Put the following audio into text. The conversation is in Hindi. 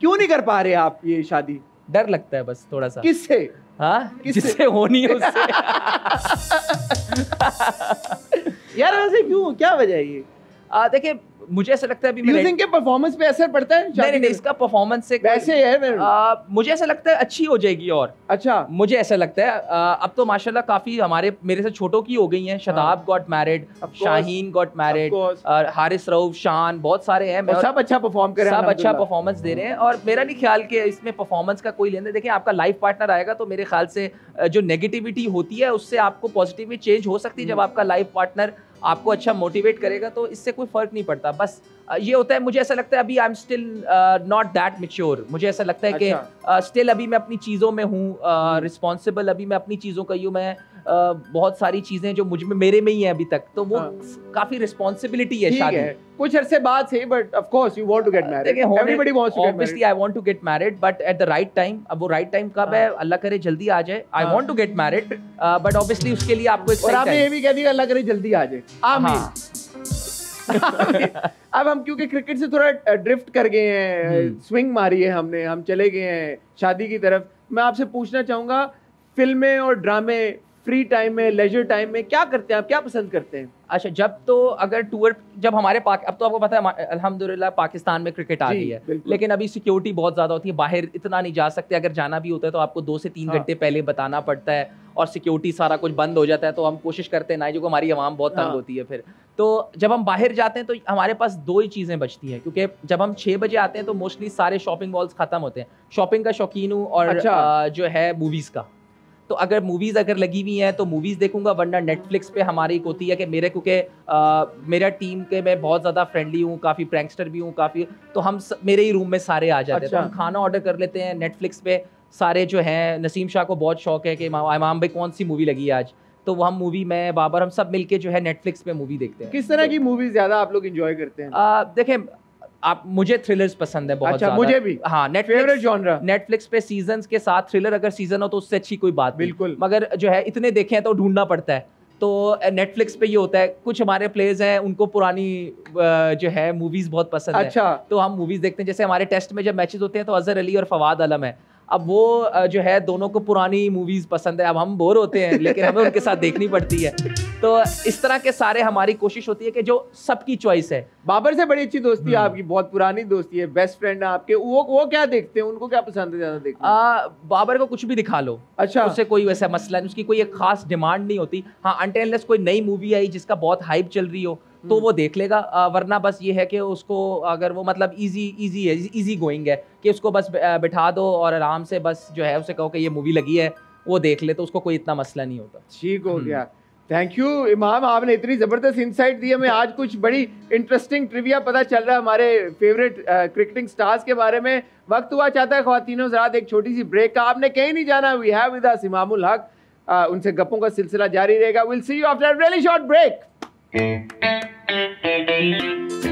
क्यों नहीं कर पा रहे आप ये शादी डर लगता है बस थोड़ा सा किससे हाँ होनी है उससे यार वैसे क्यों क्या वजह है ये देखिए मुझे ऐसा लगता है अभी के परफॉर्मेंस पे असर पड़ता है नहीं नहीं इसका परफॉर्मेंस से वैसे है आ, मुझे ऐसा लगता है अच्छी हो जाएगी और अच्छा मुझे ऐसा लगता है आ, अब तो माशाल्लाह काफी हमारे मेरे से छोटों की हो गई हैं Shadab got married Shaheen got married Haris Rauf Shan बहुत सारे हैं सब अच्छा परफॉर्म कर सब अच्छा परफॉर्मेंस दे रहे हैं हम्म। और मेरा नहीं ख्याल कि इसमें परफॉर्मेंस का कोई लेने देखिए आपका लाइफ पार्टनर आएगा तो मेरे ख्याल से जो नेगेटिविटी होती है उससे आपको पॉजिटिविटी चेंज हो सकती है हम्म। जब आपका लाइफ पार्टनर आपको अच्छा मोटिवेट करेगा तो इससे कोई फ़र्क नहीं पड़ता बस ये होता है मुझे ऐसा लगता है अभी I am still not that mature मुझे ऐसा लगता है अच्छा। कि स्टिल uh, अभी मैं अपनी चीज़ों में हूँ रिस्पॉन्सिबल हम्म। uh, अभी मैं अपनी चीज़ों का यूँ मैं बहुत सारी चीजें जो मुझ में मेरे में ही है अभी तक तो वो हाँ। काफी रिस्पॉन्सिबिलिटी है शादी कुछ अरसे बाद से but of course you want to get married everybody wants to get obviously I want to get married but at the right time अब वो राइट टाइम कब है हाँ। अल्लाह करे जल्दी आ जाए I want to get married but obviously उसके लिए आपको एक और आपने ये भी कह दिया अल्लाह करे जल्दी आ जाए हाँ। आमीन अब हम क्योंकि क्रिकेट से थोड़ा ड्रिफ्ट कर गए हैं स्विंग हम्म। मारी है हमने हम चले गए हैं शादी की तरफ मैं आपसे पूछना चाहूंगा फिल्में और ड्रामे फ्री टाइम में लेजर टाइम में क्या करते हैं आप क्या पसंद करते हैं अच्छा जब तो अगर टूर जब हमारे पाक अब तो आपको पता है अल्हम्दुलिल्लाह पाकिस्तान में क्रिकेट आ गई है लेकिन अभी सिक्योरिटी बहुत ज़्यादा होती है बाहर इतना नहीं जा सकते अगर जाना भी होता है तो आपको दो से तीन हाँ। घंटे हाँ। पहले बताना पड़ता है और सिक्योरिटी सारा कुछ बंद हो जाता है तो हम कोशिश करते हैं ना जो हमारी आवाम बहुत तंग हाँ। होती है फिर तो जब हम बाहर जाते हैं तो हमारे पास दो ही चीज़ें बचती हैं क्योंकि जब हम छः बजे आते हैं तो मोस्टली सारे शॉपिंग मॉल्स ख़त्म होते हैं शॉपिंग का शौकीन हूँ और अच्छा। जो है मूवीज़ का तो अगर मूवीज़ अगर लगी हुई हैं तो मूवीज़ देखूंगा वरना नेटफ्लिक्स पे हमारी एक होती है कि मेरे क्योंकि मेरा टीम के मैं बहुत ज़्यादा फ्रेंडली हूँ काफ़ी प्रैंगस्टर भी हूँ काफ़ी तो हम स, मेरे ही रूम में सारे आ जाते हैं तो अच्छा। तो हम खाना ऑर्डर कर लेते हैं नेटफ्लिक्स पे सारे जो हैं नसीम शाह को बहुत शौक है कि इमाम भाई कौन सी मूवी लगी है आज तो हम मूवी मैं बाबर हम सब मिलके जो है नेटफ्लिक्स पे मूवी देखते हैं किस तरह तो की मूवी ज़्यादा आप लोग इन्जॉय करते हैं देखें आप मुझे थ्रिलर्स पसंद है बहुत अच्छा, मुझे भी हाँ नेटफ्लिक्स नेटफ्लिक्स पे सीजन के साथ थ्रिलर अगर सीजन हो तो उससे अच्छी कोई बात बिल्कुल मगर जो है इतने देखे हैं तो ढूंढना पड़ता है तो नेटफ्लिक्स पे ये होता है कुछ हमारे प्लेयर्स हैं उनको पुरानी जो है मूवीज बहुत पसंद अच्छा। है तो हम मूवीज देखते हैं जैसे हमारे टेस्ट में जब मैचेस होते हैं तो अजहर अली और फवाद आलम है अब वो जो है दोनों को पुरानी मूवीज पसंद है अब हम बोर होते हैं लेकिन हमें उनके साथ देखनी पड़ती है तो इस तरह के सारे हमारी कोशिश होती है कि जो सबकी चॉइस है बाबर से बड़ी अच्छी दोस्ती है हम्म। आपकी बहुत पुरानी दोस्ती है बेस्ट फ्रेंड है आपके वो वो क्या देखते हैं उनको क्या पसंद है ज़्यादा देखते हैं बाबर को कुछ भी दिखा लो अच्छा उससे कोई वैसा मसला नहीं उसकी कोई एक खास डिमांड नहीं होती हाँ अनटेनलेस कोई नई मूवी आई जिसका बहुत हाइप चल रही हो तो हम्म। वो देख लेगा वरना बस ये है कि उसको अगर वो मतलब इजी इजी है इजी गोइंग है कि उसको बस बिठा दो और आराम से बस जो है उसे कहो कि ये मूवी लगी है वो देख ले तो उसको कोई इतना मसला नहीं होता ठीक हो हम्म। गया थैंक यू इमाम आपने इतनी ज़बरदस्त इंसाइट दी हमें आज कुछ बड़ी इंटरेस्टिंग ट्रिविया पता चल रहा है हमारे फेवरेट क्रिकेटिंग स्टार्स के बारे में वक्त हुआ चाहता है खातिनों ज़रा एक छोटी सी ब्रेक का आपने कहीं नहीं जाना we have with us Imamul Haq उनसे गप्पों का सिलसिला जारी रहेगा will see you after really short break